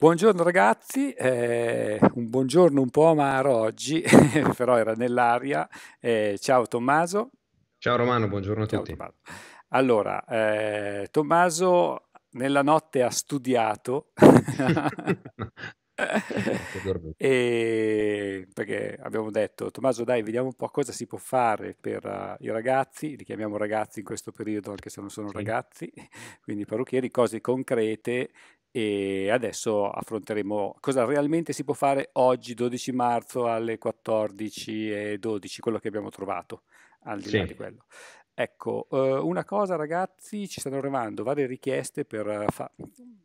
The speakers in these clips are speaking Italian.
Buongiorno ragazzi, eh, un buongiorno un po' amaro oggi, però era nell'aria. Eh, ciao Tommaso. Ciao Romano, buongiorno a ciao, tutti. Tommaso. Allora, eh, Tommaso nella notte ha studiato. e perché abbiamo detto Tommaso dai vediamo un po' cosa si può fare per uh, i ragazzi li chiamiamo ragazzi in questo periodo anche se non sono sì. ragazzi quindi parrucchieri cose concrete e adesso affronteremo cosa realmente si può fare oggi 12 marzo alle 14.12, quello che abbiamo trovato, al di sì. là di quello. Ecco, eh, una cosa ragazzi, ci stanno arrivando varie richieste per, eh, fa...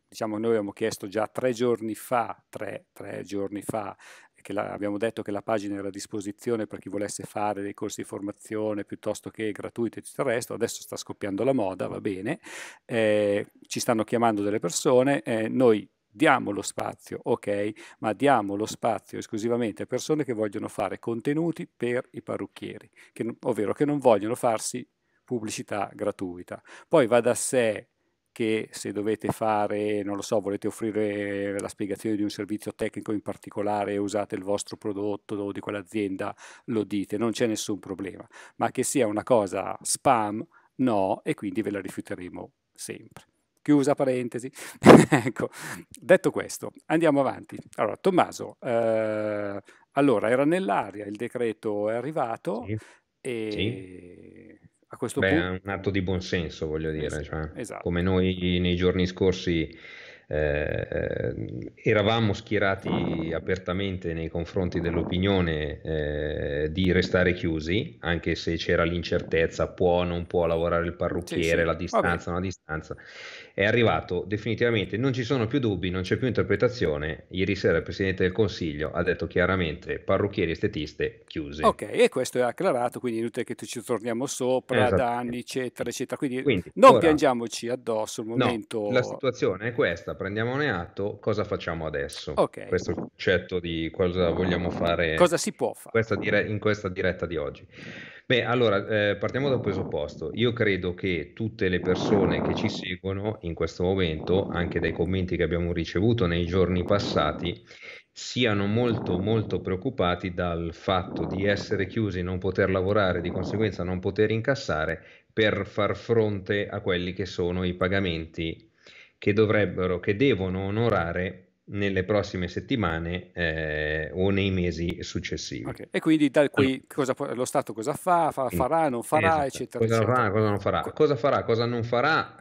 diciamo noi abbiamo chiesto già tre giorni fa, tre, tre giorni fa che la, abbiamo detto che la pagina era a disposizione per chi volesse fare dei corsi di formazione piuttosto che gratuiti e tutto il resto, adesso sta scoppiando la moda, va bene, eh, ci stanno chiamando delle persone, eh, noi diamo lo spazio, ok, ma diamo lo spazio esclusivamente a persone che vogliono fare contenuti per i parrucchieri, che, ovvero che non vogliono farsi pubblicità gratuita. Poi va da sé che se dovete fare, non lo so, volete offrire la spiegazione di un servizio tecnico in particolare e usate il vostro prodotto o di quell'azienda, lo dite, non c'è nessun problema, ma che sia una cosa spam, no, e quindi ve la rifiuteremo sempre. Chiusa parentesi. ecco, detto questo, andiamo avanti. Allora, Tommaso, eh, allora era nell'aria, il decreto è arrivato. Sì. E sì a questo Beh, punto... è un atto di buonsenso, voglio dire, eh cioè, esatto. come noi nei giorni scorsi eh, eh, eravamo schierati apertamente nei confronti dell'opinione eh, di restare chiusi, anche se c'era l'incertezza può o non può lavorare il parrucchiere, sì, sì. la distanza, una distanza. È arrivato definitivamente, non ci sono più dubbi, non c'è più interpretazione. Ieri sera il Presidente del Consiglio ha detto chiaramente parrucchieri estetiste chiusi. Ok, e questo è acclarato, quindi inutile che ci torniamo sopra esatto. da anni, eccetera, eccetera. Quindi, quindi non ora, piangiamoci addosso il momento. No, la situazione è questa prendiamone atto, cosa facciamo adesso? Okay. Questo è il concetto di cosa vogliamo fare cosa si può fare? Questa dire- in questa diretta di oggi. Beh, allora, eh, partiamo dal presupposto. Io credo che tutte le persone che ci seguono in questo momento, anche dai commenti che abbiamo ricevuto nei giorni passati, siano molto molto preoccupati dal fatto di essere chiusi, non poter lavorare, di conseguenza non poter incassare per far fronte a quelli che sono i pagamenti che dovrebbero, che devono onorare nelle prossime settimane eh, o nei mesi successivi. Okay. E quindi da qui cosa, lo Stato cosa fa, fa farà, non farà, esatto. eccetera. Cosa eccetera. farà, cosa non farà. Cosa farà, cosa non farà,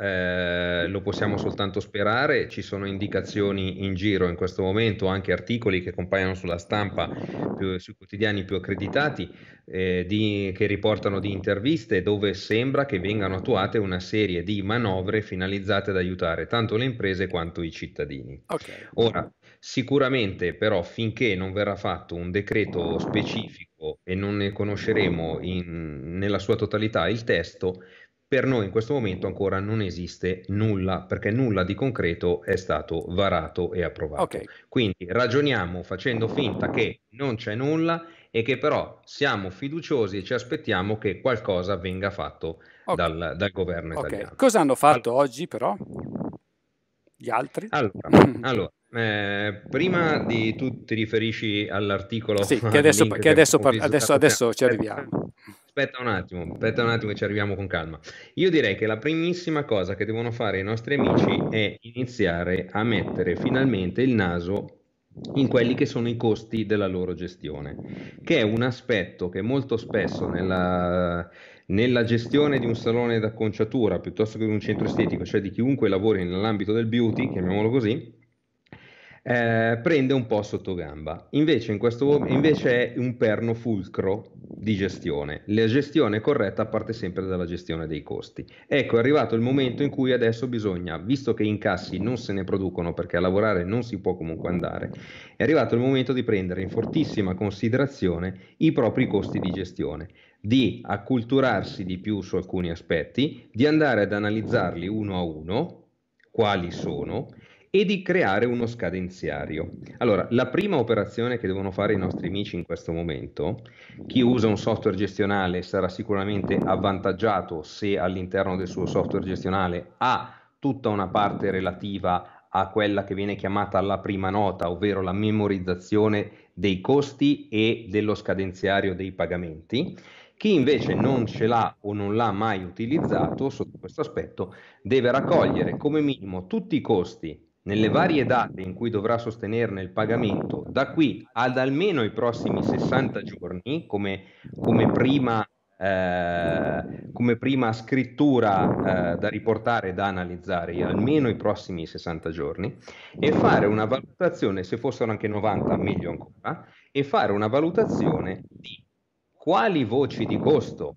eh, lo possiamo soltanto sperare. Ci sono indicazioni in giro in questo momento, anche articoli che compaiono sulla stampa, più, sui quotidiani più accreditati, eh, di, che riportano di interviste dove sembra che vengano attuate una serie di manovre finalizzate ad aiutare tanto le imprese quanto i cittadini. Okay. Ora, sicuramente però finché non verrà fatto un decreto specifico e non ne conosceremo in, nella sua totalità il testo, per noi in questo momento ancora non esiste nulla, perché nulla di concreto è stato varato e approvato. Okay. Quindi ragioniamo facendo finta che non c'è nulla e che però siamo fiduciosi e ci aspettiamo che qualcosa venga fatto okay. dal, dal, governo italiano. Okay. Cosa hanno fatto allora. oggi però gli altri? Allora, allora eh, prima di tu ti riferisci all'articolo sì, che adesso, che adesso, par- adesso, adesso ci arriviamo. Aspetta un attimo, aspetta un attimo che ci arriviamo con calma. Io direi che la primissima cosa che devono fare i nostri amici è iniziare a mettere finalmente il naso in quelli che sono i costi della loro gestione, che è un aspetto che molto spesso nella, nella gestione di un salone d'acconciatura piuttosto che di un centro estetico, cioè di chiunque lavori nell'ambito del beauty, chiamiamolo così, eh, prende un po' sotto gamba. Invece, in questo, invece è un perno fulcro di gestione. La gestione corretta parte sempre dalla gestione dei costi. Ecco, è arrivato il momento in cui adesso bisogna, visto che incassi non se ne producono perché a lavorare non si può comunque andare, è arrivato il momento di prendere in fortissima considerazione i propri costi di gestione di acculturarsi di più su alcuni aspetti, di andare ad analizzarli uno a uno, quali sono, e di creare uno scadenziario. Allora, la prima operazione che devono fare i nostri amici in questo momento, chi usa un software gestionale sarà sicuramente avvantaggiato se all'interno del suo software gestionale ha tutta una parte relativa a quella che viene chiamata la prima nota, ovvero la memorizzazione dei costi e dello scadenziario dei pagamenti. Chi invece non ce l'ha o non l'ha mai utilizzato sotto questo aspetto deve raccogliere come minimo tutti i costi nelle varie date in cui dovrà sostenerne il pagamento da qui ad almeno i prossimi 60 giorni, come, come, prima, eh, come prima, scrittura eh, da riportare e da analizzare, almeno i prossimi 60 giorni, e fare una valutazione, se fossero anche 90 meglio ancora, e fare una valutazione di quali voci di costo,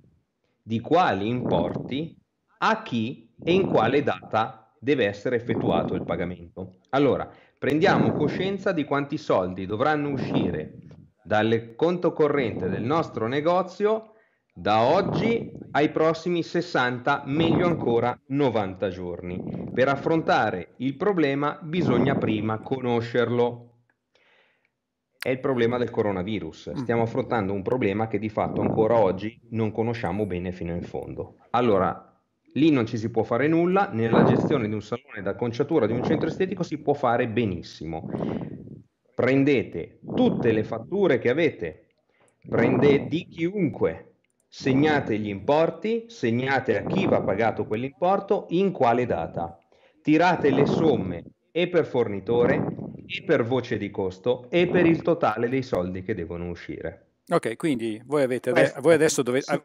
di quali importi, a chi e in quale data deve essere effettuato il pagamento. Allora, prendiamo coscienza di quanti soldi dovranno uscire dal conto corrente del nostro negozio da oggi ai prossimi 60, meglio ancora 90 giorni. Per affrontare il problema bisogna prima conoscerlo. È il problema del coronavirus. Mm. Stiamo affrontando un problema che di fatto ancora oggi non conosciamo bene fino in fondo. Allora, Lì non ci si può fare nulla, nella gestione di un salone d'acconciatura di un centro estetico si può fare benissimo. Prendete tutte le fatture che avete, prendete di chiunque, segnate gli importi, segnate a chi va pagato quell'importo, in quale data. Tirate le somme e per fornitore, e per voce di costo, e per il totale dei soldi che devono uscire. Ok, quindi voi, avete, voi adesso dovete...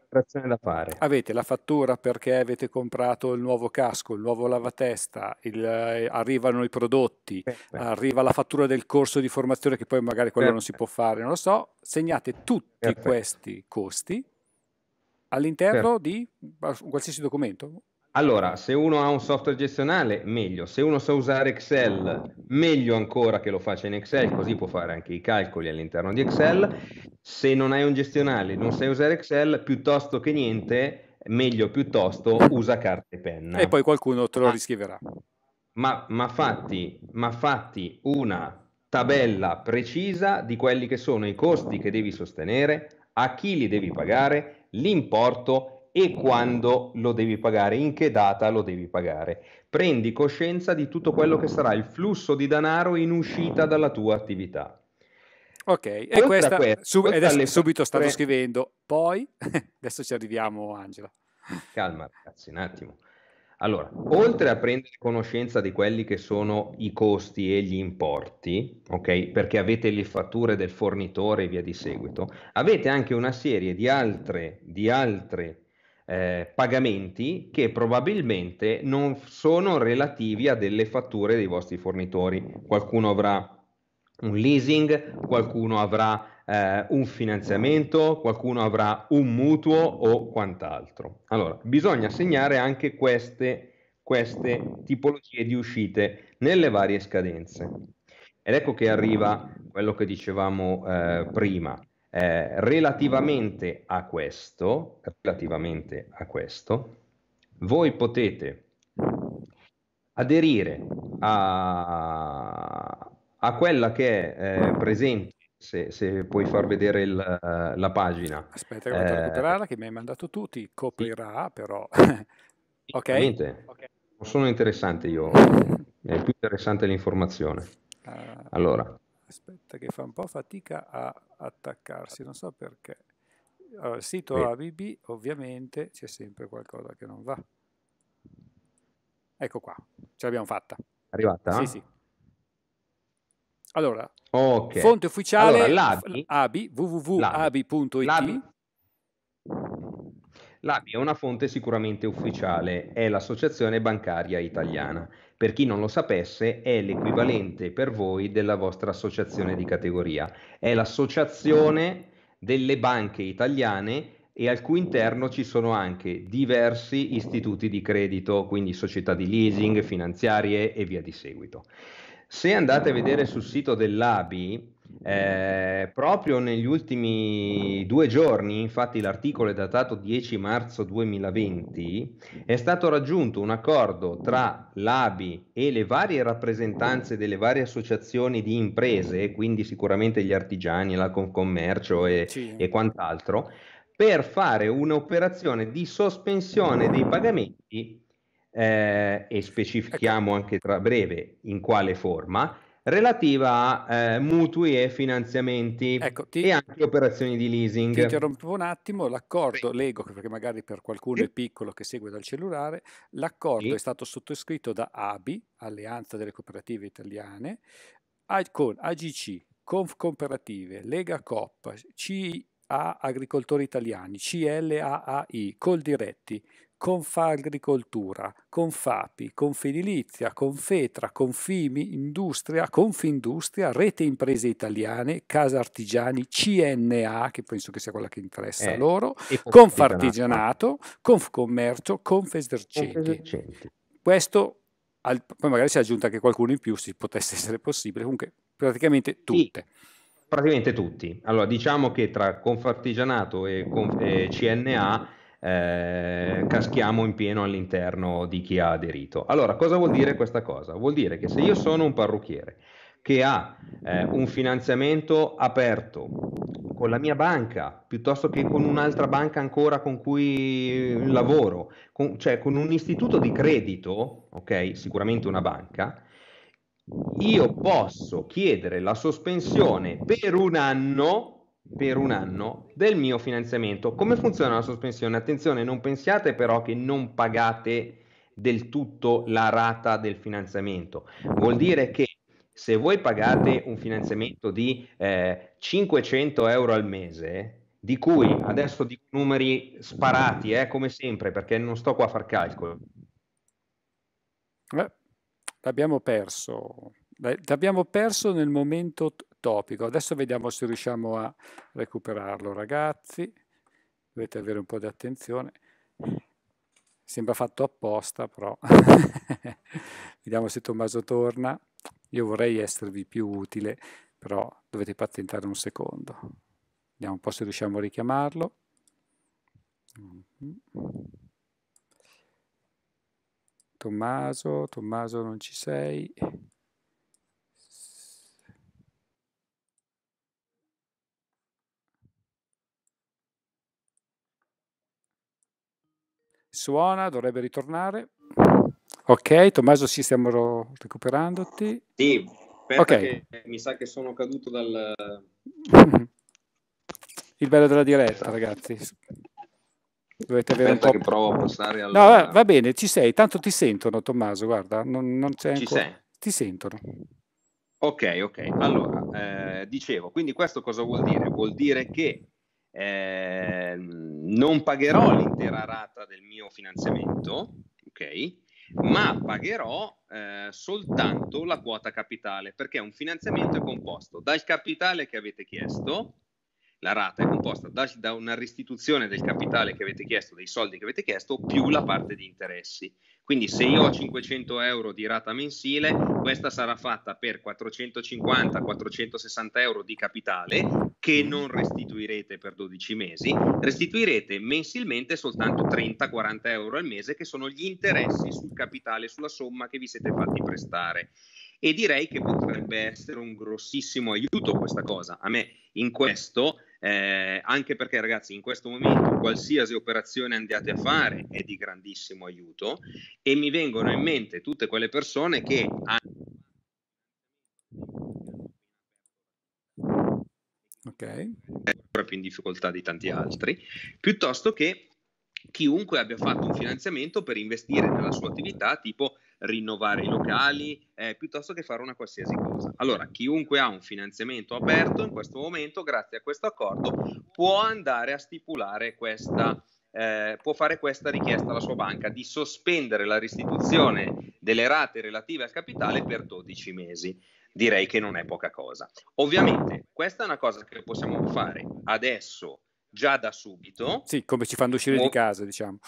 Avete la fattura perché avete comprato il nuovo casco, il nuovo lavatesta, il, arrivano i prodotti, Perfetto. arriva la fattura del corso di formazione che poi magari quello Perfetto. non si può fare, non lo so. Segnate tutti Perfetto. questi costi all'interno di qualsiasi documento, allora, se uno ha un software gestionale, meglio. Se uno sa usare Excel, meglio ancora che lo faccia in Excel, così può fare anche i calcoli all'interno di Excel. Se non hai un gestionale, non sai usare Excel, piuttosto che niente, meglio piuttosto usa carta e penna. E poi qualcuno te lo ah. riscriverà. Ma, ma, fatti, ma fatti una tabella precisa di quelli che sono i costi che devi sostenere, a chi li devi pagare, l'importo e quando lo devi pagare, in che data lo devi pagare. Prendi coscienza di tutto quello che sarà il flusso di denaro in uscita dalla tua attività. Ok, Oltre e questa, questa sub- adesso le... subito stavo scrivendo, poi adesso ci arriviamo Angela. Calma ragazzi, un attimo. Allora, oltre a prendere conoscenza di quelli che sono i costi e gli importi, ok? Perché avete le fatture del fornitore e via di seguito, avete anche una serie di altre, di altre eh, pagamenti che probabilmente non sono relativi a delle fatture dei vostri fornitori. Qualcuno avrà un leasing, qualcuno avrà eh, un finanziamento, qualcuno avrà un mutuo o quant'altro. Allora, bisogna segnare anche queste, queste tipologie di uscite nelle varie scadenze. Ed ecco che arriva quello che dicevamo eh, prima. Eh, relativamente, a questo, relativamente a questo, voi potete aderire a, a quella che è eh, presente, se, se, puoi far vedere il, eh, la pagina. Aspetta che eh, recuperarla, che mi hai mandato tu, ti coprirà però. ok. okay sono interessante io, è più interessante l'informazione. Ah. Allora, aspetta che fa un po' fatica a attaccarsi, non so perché. Allora, il sito Beh. ABB ovviamente c'è sempre qualcosa che non va. Ecco qua, ce l'abbiamo fatta. Arrivata? Sì, sì. Allora, okay. fonte ufficiale allora, l'ABI, www.abi.it. L'ABI è una fonte sicuramente ufficiale, è l'Associazione Bancaria Italiana. Per chi non lo sapesse, è l'equivalente per voi della vostra associazione di categoria. È l'associazione delle banche italiane e al cui interno ci sono anche diversi istituti di credito, quindi società di leasing, finanziarie e via di seguito. Se andate a vedere sul sito dell'ABI, eh, proprio negli ultimi due giorni, infatti l'articolo è datato 10 marzo 2020, è stato raggiunto un accordo tra l'ABI e le varie rappresentanze delle varie associazioni di imprese, quindi sicuramente gli artigiani, la commercio e, sì. e quant'altro, per fare un'operazione di sospensione dei pagamenti eh, e specifichiamo anche tra breve in quale forma relativa a eh, mutui e finanziamenti ecco, ti, e anche operazioni di leasing. Ti interrompo un attimo, l'accordo, sì. leggo perché magari per qualcuno sì. è piccolo che segue dal cellulare, l'accordo sì. è stato sottoscritto da ABI, Alleanza delle Cooperative Italiane, con AGC, Conf Cooperative, Lega Coop, CA Agricoltori Italiani, CLAAI, Coldiretti, Confagricoltura, Confapi, Confedilizia, Confetra, Confimi, Industria, Confindustria, Rete Imprese Italiane, Casa Artigiani, CNA, che penso che sia quella che interessa eh, loro, Confartigianato, Confcommercio, Confesercenti. Confesercenti. Questo al, poi magari si è aggiunta anche qualcuno in più, se potesse essere possibile, comunque praticamente tutte. Sì, praticamente tutti. Allora, diciamo che tra Confartigianato e, Conf- e CNA eh, caschiamo in pieno all'interno di chi ha aderito. Allora, cosa vuol dire questa cosa? Vuol dire che se io sono un parrucchiere che ha eh, un finanziamento aperto con la mia banca piuttosto che con un'altra banca ancora con cui lavoro, con, cioè con un istituto di credito, ok, sicuramente una banca, io posso chiedere la sospensione per un anno per un anno del mio finanziamento. Come funziona la sospensione? Attenzione, non pensiate però che non pagate del tutto la rata del finanziamento. Vuol dire che se voi pagate un finanziamento di eh, 500 euro al mese, di cui adesso dico numeri sparati, eh, come sempre, perché non sto qua a far calcolo. Eh, l'abbiamo perso. L'abbiamo perso nel momento topico. Adesso vediamo se riusciamo a recuperarlo, ragazzi. Dovete avere un po' di attenzione. Sembra fatto apposta, però. vediamo se Tommaso torna. Io vorrei esservi più utile, però dovete patentare un secondo. Vediamo un po' se riusciamo a richiamarlo. Tommaso, Tommaso non ci sei. suona, dovrebbe ritornare. Ok, Tommaso, sì, stiamo recuperandoti. Sì, aspetta okay. mi sa che sono caduto dal... Il bello della diretta, esatto. ragazzi. Dovete avere aspetta un po'... che provo a passare al... No, va, bene, ci sei, tanto ti sentono, Tommaso, guarda, non, non c'è ancora... Ci sei? Ti sentono. Ok, ok. Allora, eh, dicevo, quindi questo cosa vuol dire? Vuol dire che eh, non pagherò l'intera rata del mio finanziamento, ok? ma pagherò eh, soltanto la quota capitale perché un finanziamento è composto dal capitale che avete chiesto la rata è composta da, da, una restituzione del capitale che avete chiesto, dei soldi che avete chiesto, più la parte di interessi. Quindi se io ho 500 euro di rata mensile, questa sarà fatta per 450-460 euro di capitale che non restituirete per 12 mesi, restituirete mensilmente soltanto 30-40 euro al mese che sono gli interessi sul capitale, sulla somma che vi siete fatti prestare e direi che potrebbe essere un grossissimo aiuto questa cosa. A me in questo eh, anche perché ragazzi in questo momento qualsiasi operazione andiate a fare è di grandissimo aiuto e mi vengono in mente tutte quelle persone che hanno ok più in difficoltà di tanti altri piuttosto che chiunque abbia fatto un finanziamento per investire nella sua attività tipo rinnovare i locali, eh, piuttosto che fare una qualsiasi cosa. Allora, chiunque ha un finanziamento aperto in questo momento, grazie a questo accordo, può andare a stipulare questa... Eh, può fare questa richiesta alla sua banca di sospendere la restituzione delle rate relative al capitale per 12 mesi. Direi che non è poca cosa. Ovviamente questa è una cosa che possiamo fare adesso già da subito. Mm, sì, come ci fanno uscire o... di casa, diciamo.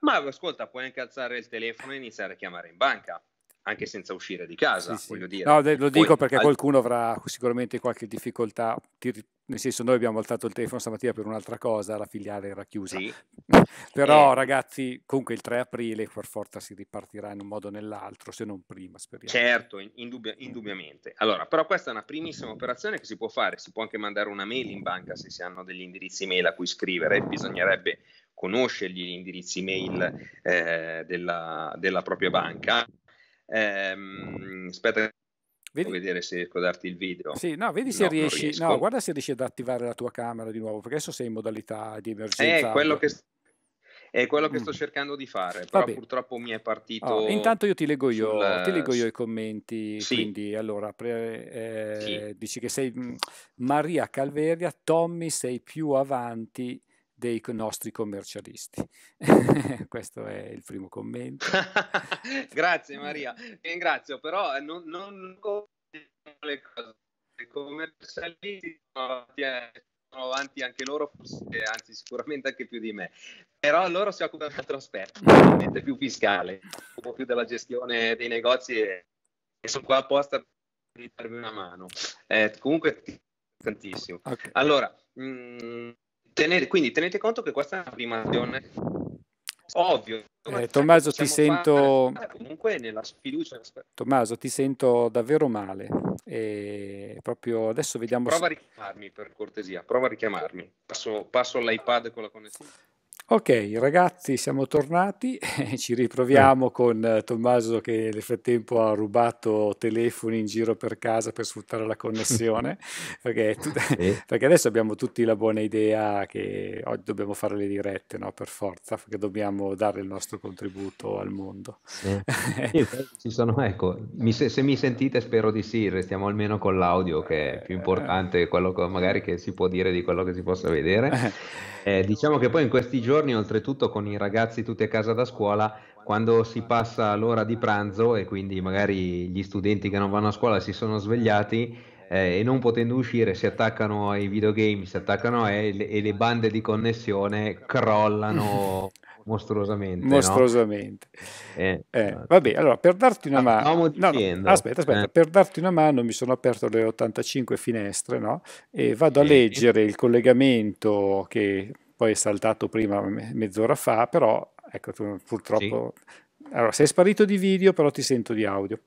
Ma ascolta, puoi anche alzare il telefono e iniziare a chiamare in banca anche senza uscire di casa, sì, voglio sì. dire. No, lo dico Poi, perché al... qualcuno avrà sicuramente qualche difficoltà. Nel senso, noi abbiamo alzato il telefono stamattina per un'altra cosa, la filiale era chiusa. Sì. Però, eh. ragazzi, comunque il 3 aprile per forza si ripartirà in un modo o nell'altro, se non prima, speriamo. Certo, indubbia, mm. indubbiamente. Allora, però questa è una primissima operazione che si può fare. Si può anche mandare una mail in banca se si hanno degli indirizzi mail a cui scrivere. Bisognerebbe conoscergli gli indirizzi mail eh, della, della propria banca Ehm, aspetta, Vedi... vedere se riesco a darti il video. Sì, no, vedi se no, riesci. No, guarda se riesci ad attivare la tua camera di nuovo, perché adesso sei in modalità di emergenza. È quello che, è quello che mm. sto cercando di fare, però Vabbè. purtroppo mi è partito. Oh, intanto io ti leggo io, sul... ti leggo io i commenti. Sì. Quindi allora pre... eh, sì. dici che sei mm, Maria Calveria, Tommy, sei più avanti dei nostri commercialisti. Questo è il primo commento. Grazie Maria, ti ringrazio, però eh, non, non le cose. I commercialisti sono avanti, eh, sono avanti anche loro, forse, anzi sicuramente anche più di me, però loro si occupano di un altro aspetto, ovviamente più fiscale, un po' più della gestione dei negozi e, e sono qua apposta per darvi una mano. Eh, comunque tantissimo. Okay. Allora, mh, mm, Tenere, quindi tenete conto che questa è una prima un'animazione ovvio. Eh, Tommaso, ti sento. Eh, comunque, nella sfiducia. Tommaso, ti sento davvero male. E proprio adesso vediamo. Prova a richiamarmi per cortesia, prova a richiamarmi. Passo, passo all'iPad con la connessione. Ok, ragazzi, siamo tornati, ci riproviamo eh. con eh, Tommaso che nel frattempo ha rubato telefoni in giro per casa per sfruttare la connessione, perché, tu... eh. perché, adesso abbiamo tutti la buona idea che oggi dobbiamo fare le dirette, no? per forza, perché dobbiamo dare il nostro contributo al mondo. Sì. Io, sono, ecco, mi, se, se, mi sentite spero di sì, restiamo almeno con l'audio che è più eh. importante, quello che, magari che si può dire di quello che si possa vedere. Eh, diciamo che poi in questi giorni giorni, oltretutto con i ragazzi tutti a casa da scuola, quando si passa l'ora di pranzo e quindi magari gli studenti che non vanno a scuola si sono svegliati eh, e non potendo uscire si attaccano ai videogame, si attaccano a, e, le, e le bande di connessione crollano mostruosamente. Mostruosamente. No? Eh, eh, eh, vabbè, allora per darti una ah, mano... No, no, aspetta, aspetta, eh. per darti una mano mi sono aperto le 85 finestre no? e vado a leggere il collegamento che poi è saltato prima mezz'ora fa, però ecco, tu, purtroppo... Sì. Allora, sei sparito di video, però ti sento di audio.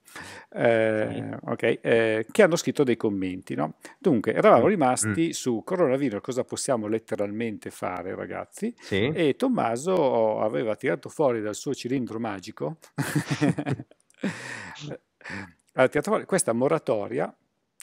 Eh, sì. okay, eh, che hanno scritto dei commenti, no? Dunque, eravamo mm, rimasti mm. su coronavirus, cosa possiamo letteralmente fare, ragazzi? Sì. E Tommaso aveva tirato fuori dal suo cilindro magico... questa moratoria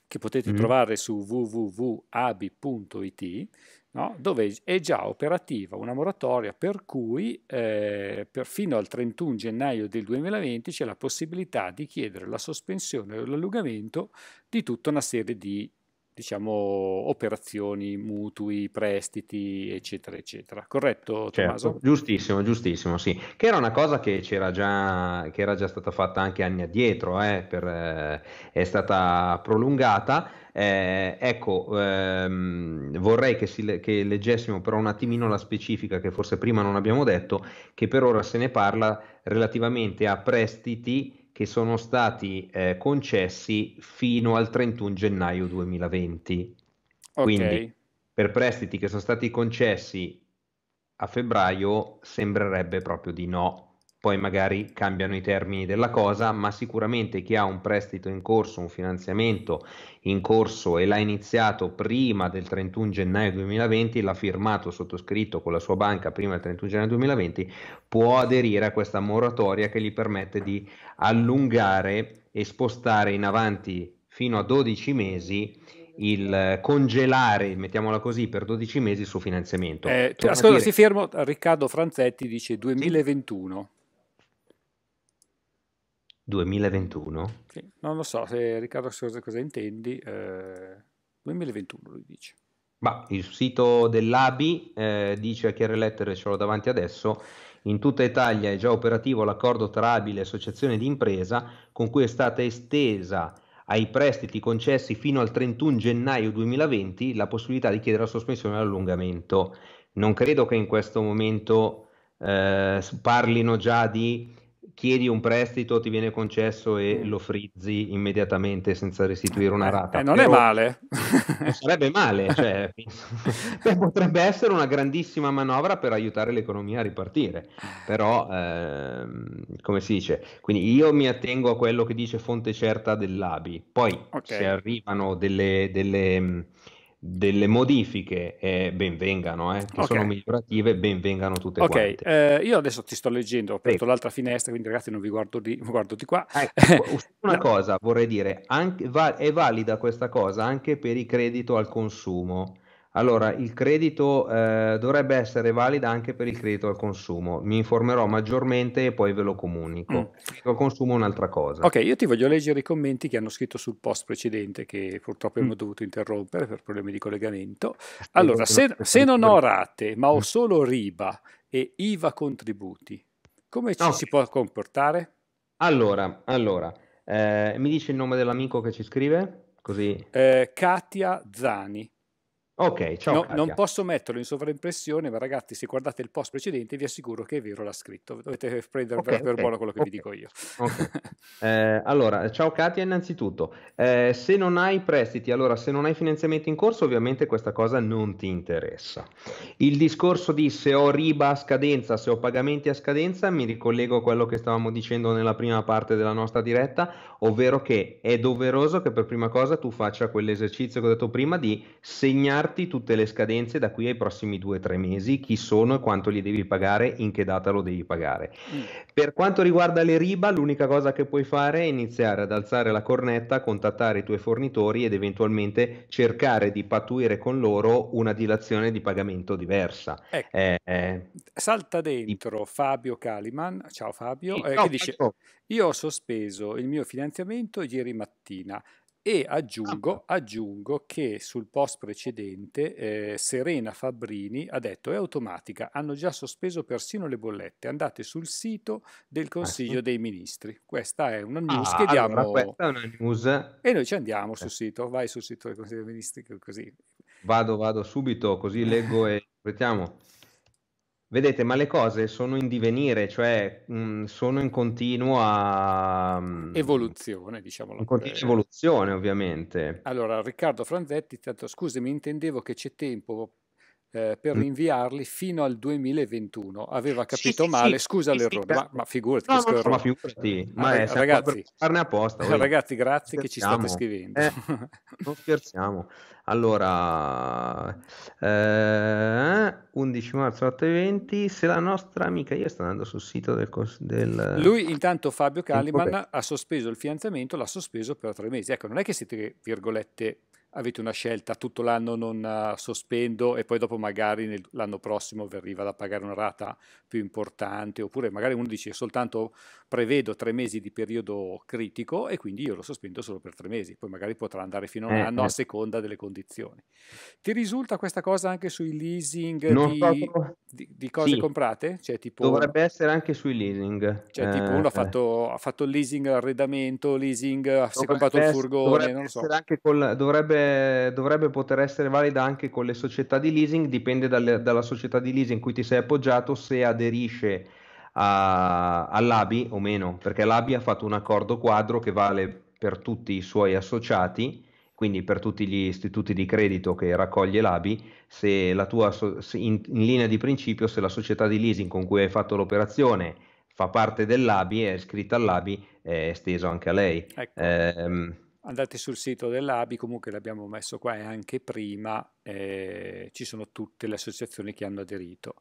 che potete mm. trovare su www.abi.it, no? dove è già operativa una moratoria per cui eh, per fino al 31 gennaio del 2020 c'è la possibilità di chiedere la sospensione o l'allungamento di tutta una serie di diciamo, operazioni, mutui, prestiti, eccetera, eccetera. Corretto, Tommaso? Certo. Giustissimo, giustissimo, sì. Che era una cosa che, c'era già, che era già stata fatta anche anni addietro, eh, per, eh, è stata prolungata. Eh, ecco, ehm, vorrei che, si, che, leggessimo però un attimino la specifica che forse prima non abbiamo detto, che per ora se ne parla relativamente a prestiti che sono stati eh, concessi fino al 31 gennaio 2020. Okay. Quindi per prestiti che sono stati concessi a febbraio sembrerebbe proprio di no, poi magari cambiano i termini della cosa, ma sicuramente chi ha un prestito in corso, un finanziamento in corso e l'ha iniziato prima del 31 gennaio 2020, l'ha firmato, sottoscritto con la sua banca prima del 31 gennaio 2020, può aderire a questa moratoria che gli permette di allungare e spostare in avanti fino a 12 mesi il eh, congelare, mettiamola così, per 12 mesi il suo finanziamento. Eh, cioè, ascolta, dire... si fermo, Riccardo Franzetti dice 2021. Sì. 2021? Sì, non lo so se Riccardo Sosa cosa intendi. Eh, 2021 lui dice. Ma il sito dell'ABI eh, dice a chiare lettere, ce l'ho davanti adesso, in tutta Italia è già operativo l'accordo tra ABI e le associazioni di impresa con cui è stata estesa ai prestiti concessi fino al 31 gennaio 2020 la possibilità di chiedere la sospensione e l'allungamento. Non credo che in questo momento eh, parlino già di chiedi un prestito, ti viene concesso e mm. lo frizzi immediatamente senza restituire una eh, rata. Eh, non Però è male. Non sarebbe male, cioè, cioè, potrebbe essere una grandissima manovra per aiutare l'economia a ripartire. Però, ehm, come si dice, quindi io mi attengo a quello che dice fonte certa dell'ABI, poi okay. se arrivano delle, delle mm, delle modifiche eh, ben vengano, eh, che okay. sono migliorative, ben vengano tutte okay. quante. Eh, io adesso ti sto leggendo, ho aperto sì. l'altra finestra, quindi ragazzi non vi guardo di, guardo di qua. Ecco, una no. cosa vorrei dire, anche, va, è valida questa cosa anche per i credito al consumo. Allora, il credito eh, dovrebbe essere valida anche per il credito al consumo. Mi informerò maggiormente e poi ve lo comunico. Il mm. credito al consumo è un'altra cosa. Ok, io ti voglio leggere i commenti che hanno scritto sul post precedente che purtroppo abbiamo mm. dovuto interrompere per problemi di collegamento. Allora, se, se non ho rate, ma ho mm. solo RIBA e IVA contributi, come ci no. si può comportare? Allora, allora eh, mi dice il nome dell'amico che ci scrive? Così. Eh, Katia Zani. Ok, ciao. No, non posso metterlo in sovraimpressione, ma ragazzi, se guardate il post precedente, vi assicuro che è vero, l'ha scritto. Dovete prendere okay, per, okay, buono quello che okay, vi dico io. eh, allora, ciao Katia, innanzitutto. Eh, se non hai prestiti, allora se non hai finanziamenti in corso, ovviamente questa cosa non ti interessa. Il discorso di se ho riba a scadenza, se ho pagamenti a scadenza, mi ricollego a quello che stavamo dicendo nella prima parte della nostra diretta, ovvero che è doveroso che per prima cosa tu faccia quell'esercizio che ho detto prima di segnare segnamarti tutte le scadenze da qui ai prossimi due o tre mesi, chi sono e quanto li devi pagare, in che data lo devi pagare. Mm. Per quanto riguarda le riba, l'unica cosa che puoi fare è iniziare ad alzare la cornetta, contattare i tuoi fornitori ed eventualmente cercare di pattuire con loro una dilazione di pagamento diversa. Ecco. Eh, eh, Salta dentro di... Fabio Caliman, ciao Fabio, sì, eh, no, che dice io ho sospeso il mio finanziamento ieri mattina. E ah. aggiungo, aggiungo, che sul post precedente eh, Serena Fabbrini ha detto è automatica, hanno già sospeso persino le bollette, andate sul sito del ah, Consiglio dei Ministri. Questa è una ah, news ah, che diamo... Allora, questa è una news. E noi ci andiamo sul eh. sito, vai sul sito del Consiglio dei Ministri così. Vado, vado subito così leggo e aspettiamo. Vedete, ma le cose sono in divenire, cioè mh, mm, sono in continua mh, mm, evoluzione, diciamolo. In continua evoluzione, ovviamente. Allora, Riccardo Franzetti, tanto scusami, intendevo che c'è tempo eh, per mm. rinviarli fino al 2021. Aveva capito sì, male, sì, scusa sì, l'errore, ma, ma, figurati no, che errore. Ma figurati, eh, ma è, eh, ragazzi, farne apposta. Eh, Voi. Ragazzi, grazie che ci state scrivendo. Eh, non scherziamo. Allora, eh, 11 marzo 8:20. se la nostra amica, io sto andando sul sito del... del... Lui intanto Fabio Caliman ha sospeso il fidanzamento, l'ha sospeso per tre mesi. Ecco, non è che siete, virgolette, avete una scelta, tutto l'anno non eh, sospendo e poi dopo magari nel, l'anno prossimo vi arriva da pagare una rata più importante, oppure magari uno dice soltanto prevedo tre mesi di periodo critico e quindi io lo sospendo solo per tre mesi, poi magari potrà andare fino a un eh, anno eh. a seconda delle condizioni. Ti risulta questa cosa anche sui leasing di, proprio... di, di, cose sì. comprate? Cioè, tipo, Dovrebbe essere anche sui leasing. Cioè tipo uno ha eh, eh. fatto, ha fatto leasing arredamento, leasing, si è comprato essere, il furgone, non lo so. Col, dovrebbe, dovrebbe, poter essere valida anche con le società di leasing, dipende dalle, dalla società di leasing in cui ti sei appoggiato, se aderisce a, all'ABI o meno, perché l'ABI ha fatto un accordo quadro che vale per tutti i suoi associati, quindi per tutti gli istituti di credito che raccoglie l'ABI, se la tua, se in, in linea di principio se la società di leasing con cui hai fatto l'operazione fa parte dell'ABI, è iscritta all'ABI, è esteso anche a lei. Ecco. Eh, andate sul sito dell'ABI, comunque l'abbiamo messo qua e anche prima eh, ci sono tutte le associazioni che hanno aderito.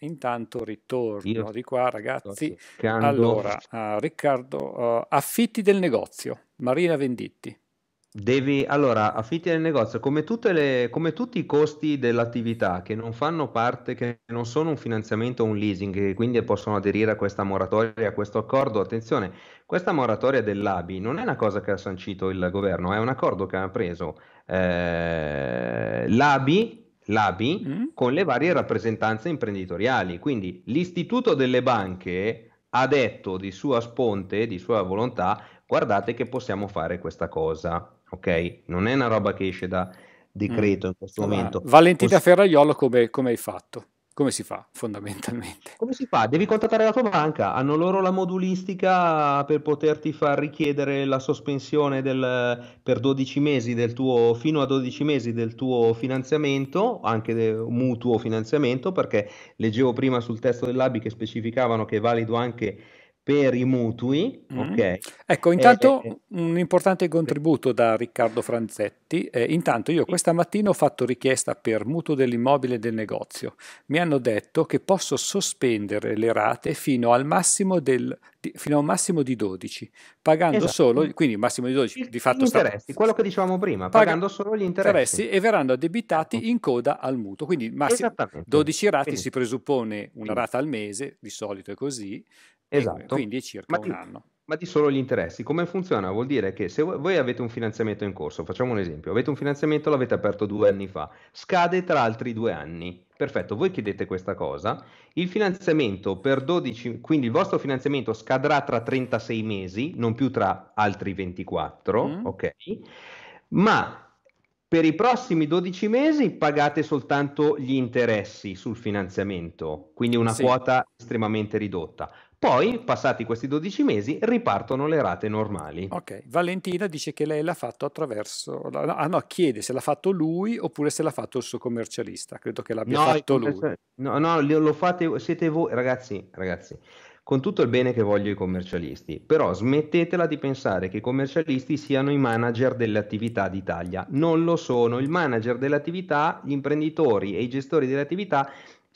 Intanto ritorno Io di qua, ragazzi. Allora, uh, Riccardo, uh, affitti del negozio, Marina Venditti. Devi, allora, affitti del negozio, come, le, come, tutti i costi dell'attività che non fanno parte, che non sono un finanziamento o un leasing, che quindi possono aderire a questa moratoria, a questo accordo, attenzione, questa moratoria dell'ABI non è una cosa che ha sancito il governo, è un accordo che ha preso eh, l'ABI l'ABI, mm. con le varie rappresentanze imprenditoriali. Quindi l'Istituto delle Banche ha detto di sua sponte, di sua volontà, guardate che possiamo fare questa cosa, ok? Non è una roba che esce da mm. decreto mm. in questo allora, momento. Valentina Poss- Ferraiolo come, come hai fatto? Come si fa fondamentalmente? Come si fa? Devi contattare la tua banca, hanno loro la modulistica per poterti far richiedere la sospensione del, per 12 mesi del tuo, fino a 12 mesi del tuo finanziamento, anche del mutuo finanziamento, perché leggevo prima sul testo dell'ABI che specificavano che è valido anche per i mutui. Mm. Okay. Ecco, eh, intanto eh, eh, un importante contributo da Riccardo Franzetti. Eh, intanto io questa mattina ho fatto richiesta per mutuo dell'immobile del negozio. Mi hanno detto che posso sospendere le rate fino al massimo, del, di, fino al massimo di 12, pagando esatto. solo, quindi massimo di 12 Il, di fatto... Gli interessi, sta... quello che dicevamo prima, Paga... pagando solo gli interessi. interessi. E verranno addebitati ecco. in coda al mutuo. Quindi massimo 12 rate quindi. si presuppone una quindi. rata al mese, di solito è così, Esatto. Quindi circa ti... un anno ma di solo gli interessi. Come funziona? Vuol dire che se voi avete un finanziamento in corso, facciamo un esempio, avete un finanziamento, l'avete aperto due anni fa, scade tra altri due anni. Perfetto, voi chiedete questa cosa, il finanziamento per 12, quindi il vostro finanziamento scadrà tra 36 mesi, non più tra altri 24, mm. ok? Ma per i prossimi 12 mesi pagate soltanto gli interessi sul finanziamento, quindi una sì. quota estremamente ridotta. Poi, passati questi 12 mesi, ripartono le rate normali. Ok, Valentina dice che lei l'ha fatto attraverso... Ah no, chiede se l'ha fatto lui oppure se l'ha fatto il suo commercialista. Credo che l'abbia no, fatto lui. No, no, lo fate, siete voi. Ragazzi, ragazzi, con tutto il bene che voglio i commercialisti, però smettetela di pensare che i commercialisti siano i manager delle attività d'Italia. Non lo sono, il manager delle attività, gli imprenditori e i gestori delle attività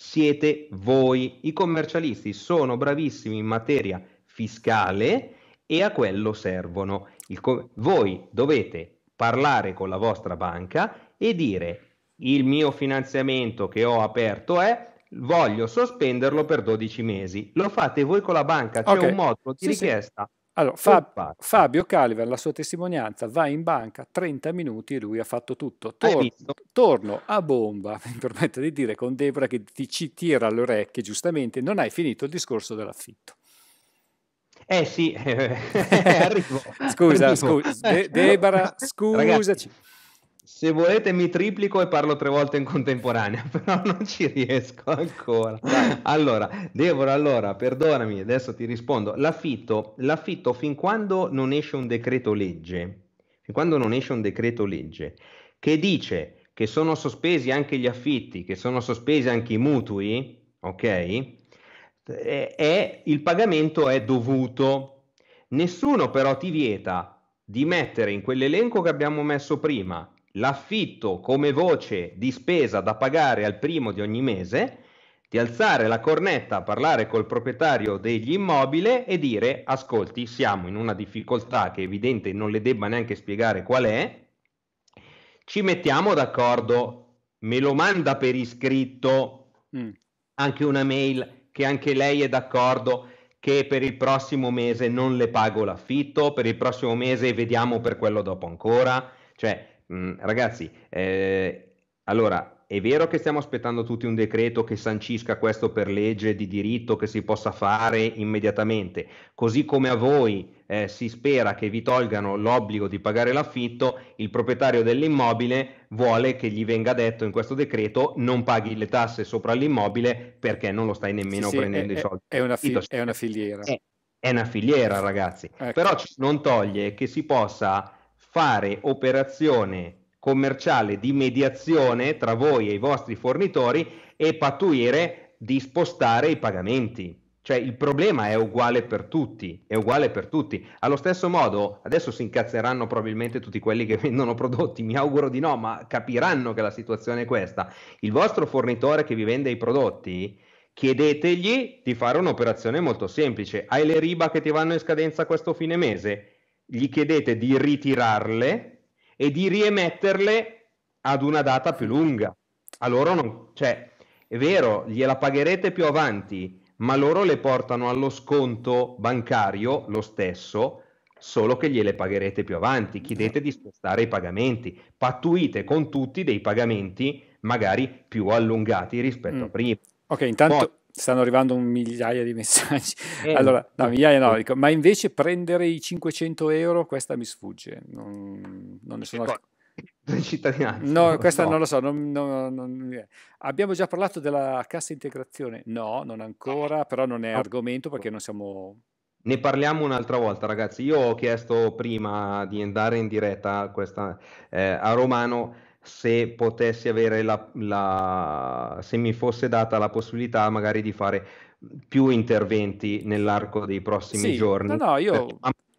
siete voi. I commercialisti sono bravissimi in materia fiscale e a quello servono. Com- voi dovete parlare con la vostra banca e dire il mio finanziamento che ho aperto è voglio sospenderlo per 12 mesi. Lo fate voi con la banca, c'è okay. un modulo di sì, richiesta. Sì allora, Fab, Fabio Caliver, la sua testimonianza, va in banca 30 minuti e lui ha fatto tutto. Tor- torno a bomba, mi permetto di dire, con Debra che ti, ci tira le orecchie, giustamente, non hai finito il discorso dell'affitto. Eh sì, eh, arrivo. Scusa, arrivo. scusa De- Debra, scusaci. Ragazzi se volete mi triplico e parlo tre volte in contemporanea, però non ci riesco ancora. allora, Deborah, allora, perdonami, adesso ti rispondo. L'affitto, l'affitto fin quando non esce un decreto legge, fin quando non esce un decreto legge che dice che sono sospesi anche gli affitti, che sono sospesi anche i mutui, ok? E, eh, e il pagamento è dovuto. Nessuno però ti vieta di mettere in quell'elenco che abbiamo messo prima l'affitto come voce di spesa da pagare al primo di ogni mese, di alzare la cornetta, parlare col proprietario degli immobili e dire ascolti, siamo in una difficoltà che è evidente non le debba neanche spiegare qual è, ci mettiamo d'accordo, me lo manda per iscritto mm. anche una mail che anche lei è d'accordo che per il prossimo mese non le pago l'affitto, per il prossimo mese vediamo per quello dopo ancora, cioè Mm, ragazzi, eh, allora è vero che stiamo aspettando tutti un decreto che sancisca questo per legge di diritto che si possa fare immediatamente, così come a voi eh, si spera che vi tolgano l'obbligo di pagare l'affitto, il proprietario dell'immobile vuole che gli venga detto in questo decreto non paghi le tasse sopra l'immobile perché non lo stai nemmeno sì, prendendo sì, i soldi. È una, fi- è una filiera. È, eh, è, una filiera, ragazzi. Ecco. Però non toglie che si possa fare operazione commerciale di mediazione tra voi e i vostri fornitori e pattuire di spostare i pagamenti. Cioè il problema è uguale per tutti, è uguale per tutti. Allo stesso modo, adesso si incazzeranno probabilmente tutti quelli che vendono prodotti, mi auguro di no, ma capiranno che la situazione è questa. Il vostro fornitore che vi vende i prodotti, chiedetegli di fare un'operazione molto semplice. Hai le riba che ti vanno in scadenza questo fine mese? gli chiedete di ritirarle e di riemetterle ad una data più lunga. A loro non, cioè, è vero, gliela pagherete più avanti, ma loro le portano allo sconto bancario lo stesso, solo che gliele pagherete più avanti. Chiedete di spostare i pagamenti, pattuite con tutti dei pagamenti magari più allungati rispetto mm. a prima. Ok, intanto, Poi, stanno arrivando migliaia di messaggi. Eh, allora, no, eh. migliaia no, dico, ma invece prendere i 500 euro, questa mi sfugge. Non, non ne sono... Cittadinanza. No, questa no. non lo so. Non, non, eh. Abbiamo già parlato della cassa integrazione? No, non ancora, però non è argomento perché non siamo... Ne parliamo un'altra volta, ragazzi. Io ho chiesto prima di andare in diretta questa, eh, a Romano se potessi avere la, la, se mi fosse data la possibilità magari di fare più interventi nell'arco dei prossimi sì, giorni. No, no, io...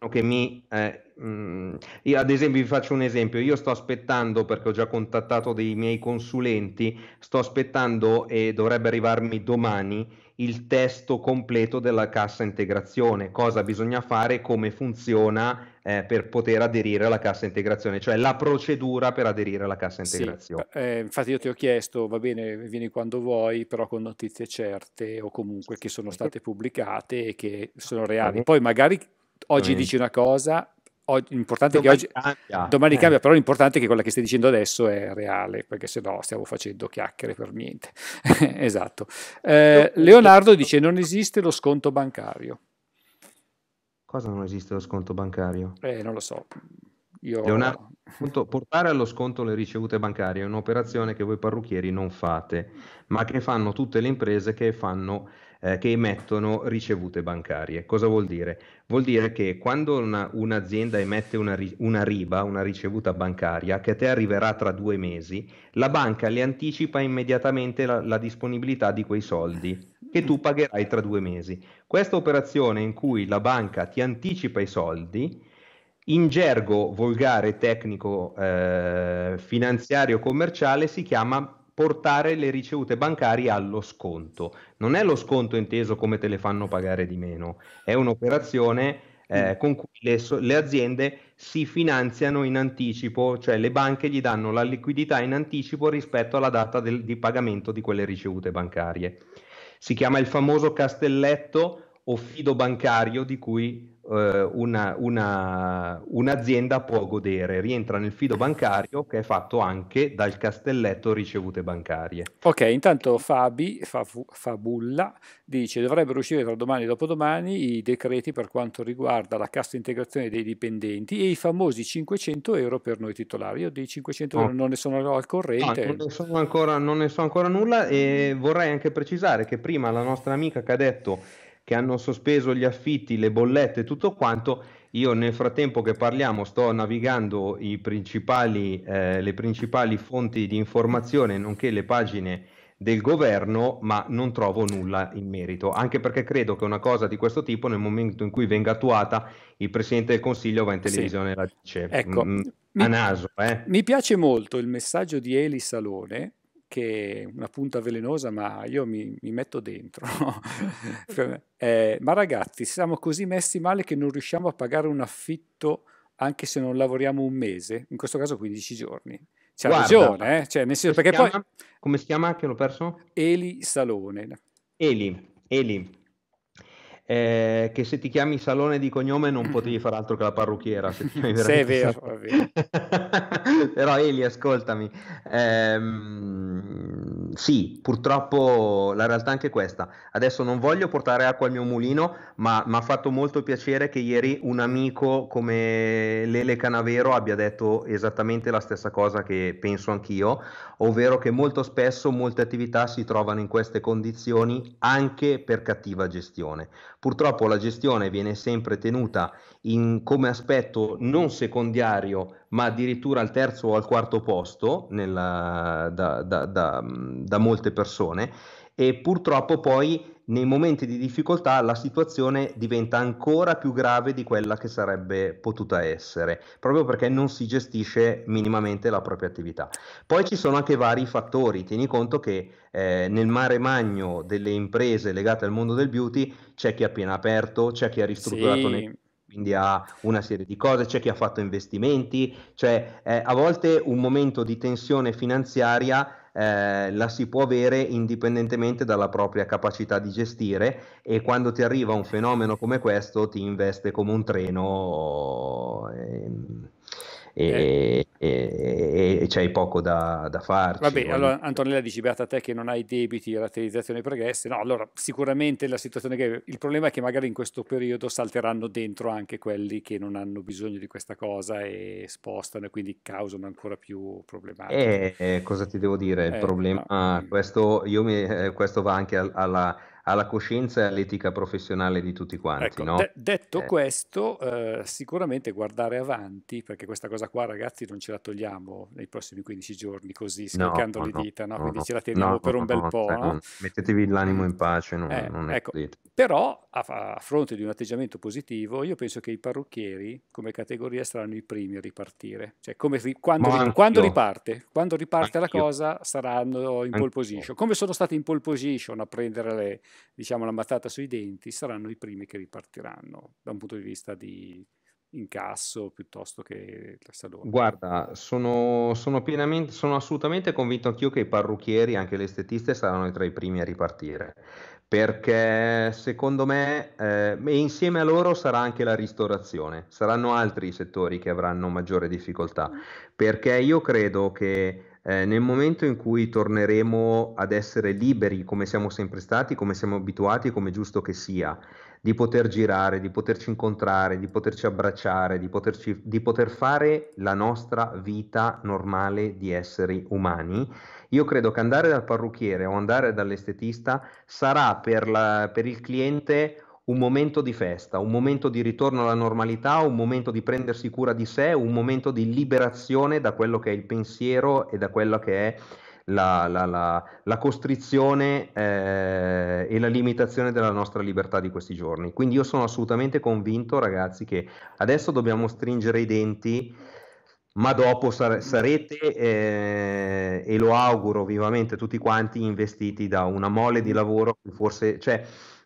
Che mi, eh, mh, mm, io ad esempio vi faccio un esempio, io sto aspettando perché ho già contattato dei miei consulenti, sto aspettando e dovrebbe arrivarmi domani il testo completo della cassa integrazione, cosa bisogna fare, come funziona eh, per poter aderire alla cassa integrazione, cioè la procedura per aderire alla cassa integrazione. Sì, eh, eh, infatti io ti ho chiesto, va bene, vieni quando vuoi, però con notizie certe o comunque che sono state pubblicate e che sono reali. Poi magari oggi dici una cosa, oggi, l'importante domani è che oggi cambia. domani eh. cambia, però l'importante è che quella che stai dicendo adesso è reale, perché se no stiamo facendo chiacchiere per niente. esatto. Eh, Leonardo dice non esiste lo sconto bancario. Cosa non esiste lo sconto bancario? Eh, non lo so. Io... Leonardo, appunto, portare allo sconto le ricevute bancarie è un'operazione che voi parrucchieri non fate, ma che fanno tutte le imprese che fanno eh, che emettono ricevute bancarie. Cosa vuol dire? Vuol dire che quando una, un'azienda emette una, una riba, una ricevuta bancaria, che a te arriverà tra due mesi, la banca le anticipa immediatamente la, la disponibilità di quei soldi che tu pagherai tra due mesi. Questa operazione in cui la banca ti anticipa i soldi, in gergo volgare tecnico eh, finanziario commerciale si chiama portare le ricevute bancarie allo sconto. Non è lo sconto inteso come te le fanno pagare di meno, è un'operazione eh, mm. con cui le, le, aziende si finanziano in anticipo, cioè le banche gli danno la liquidità in anticipo rispetto alla data del- di pagamento di quelle ricevute bancarie. Si chiama il famoso castelletto o fido bancario di cui eh, una, una, un'azienda può godere, rientra nel fido bancario che è fatto anche dal castelletto ricevute bancarie. Ok, intanto Fabi, Fafu, Fabulla, dice dovrebbero uscire tra domani e dopodomani i decreti per quanto riguarda la cassa integrazione dei dipendenti e i famosi 500 euro per noi titolari. Io dei 500 euro oh. non ne sono al corrente. No, ah, non, ne ancora, non ne so ancora nulla e vorrei anche precisare che prima la nostra amica che ha detto che hanno sospeso gli affitti, le bollette tutto quanto. Io nel frattempo che parliamo sto navigando principali, eh, le principali fonti di informazione, nonché le pagine del governo, ma non trovo nulla in merito, anche perché credo che una cosa di questo tipo nel momento in cui venga attuata il Presidente del Consiglio va in televisione sì. e la dice. Ecco, mm, mi, a naso. Eh. Mi piace molto il messaggio di Eli Salone che una punta velenosa, ma io mi, mi metto dentro. Cioè, eh, ma ragazzi, siamo così messi male che non riusciamo a pagare un affitto anche se non lavoriamo un mese, in questo caso 15 giorni. C'ha Guarda, ragione, eh? cioè, nel senso, perché chiama, poi... Come si chiama che l'ho perso? Eli Salone. Eli, Eli eh, che se ti chiami Salone di cognome non potevi fare altro che la parrucchiera. Se, ti chiami se è vero. vero. Però Eli, ascoltami. Ehm, sì, purtroppo la realtà è anche questa. Adesso non voglio portare acqua al mio mulino, ma mi ha fatto molto piacere che ieri un amico come Lele Canavero abbia detto esattamente la stessa cosa che penso anch'io, ovvero che molto spesso molte attività si trovano in queste condizioni anche per cattiva gestione. Purtroppo la gestione viene sempre tenuta in, come aspetto non secondario, ma addirittura al terzo o al quarto posto nella, da, da, da, da molte persone e purtroppo poi nei momenti di difficoltà la situazione diventa ancora più grave di quella che sarebbe potuta essere, proprio perché non si gestisce minimamente la propria attività. Poi ci sono anche vari fattori, tieni conto che eh, nel mare magno delle imprese legate al mondo del beauty c'è chi ha appena aperto, c'è chi ha ristrutturato sì. ne- quindi ha una serie di cose, c'è chi ha fatto investimenti, cioè eh, a volte un momento di tensione finanziaria eh, la si può avere indipendentemente dalla propria capacità di gestire e quando ti arriva un fenomeno come questo ti investe come un treno. Ehm eh. e, e, e c'hai poco da, da farci. Vabbè, voglio... allora Antonella dici beata a te che non hai debiti e rateizzazioni pregresse, no, allora sicuramente la situazione che... Il problema è che magari in questo periodo salteranno dentro anche quelli che non hanno bisogno di questa cosa e spostano e quindi causano ancora più problematiche. Eh, eh cosa ti devo dire? Il eh, problema, no. Mm. questo, mi, eh, questo, va anche alla alla coscienza e all'etica professionale di tutti quanti. Ecco, no? de- detto eh. questo, eh, sicuramente guardare avanti, perché questa cosa qua ragazzi non ce la togliamo nei prossimi 15 giorni così, scaricando no, le no, dita, no? quindi ce la teniamo per un bel po'. Cioè, eh. mettetevi l'animo in pace, non, eh, non ecco, Però a, a, fronte di un atteggiamento positivo, io penso che i parrucchieri come categoria saranno i primi a ripartire. Cioè, come, quando, ri- quando, riparte, quando riparte la cosa saranno in anch'io. pole position, come sono stati in pole position a prendere le diciamo, la mattata sui denti, saranno i primi che ripartiranno da un punto di vista di incasso piuttosto che salone. Guarda, sono, sono, sono assolutamente convinto anch'io che i parrucchieri, anche le estetiste, saranno tra i primi a ripartire, perché secondo me, eh, insieme a loro sarà anche la ristorazione, saranno altri i settori che avranno maggiore difficoltà, mm. perché io credo che eh, nel momento in cui torneremo ad essere liberi come siamo sempre stati, come siamo abituati, come giusto che sia, di poter girare, di poterci incontrare, di poterci abbracciare, di, poterci, di poter fare la nostra vita normale di esseri umani, io credo che andare dal parrucchiere o andare dall'estetista sarà per, la, per il cliente un momento di festa, un momento di ritorno alla normalità, un momento di prendersi cura di sé, un momento di liberazione da quello che è il pensiero e da quello che è la, la, la, la costrizione eh, e la limitazione della nostra libertà di questi giorni. Quindi io sono assolutamente convinto, ragazzi, che adesso dobbiamo stringere i denti ma dopo sarete, eh, e lo auguro vivamente tutti quanti, investiti da una mole di lavoro che forse, cioè,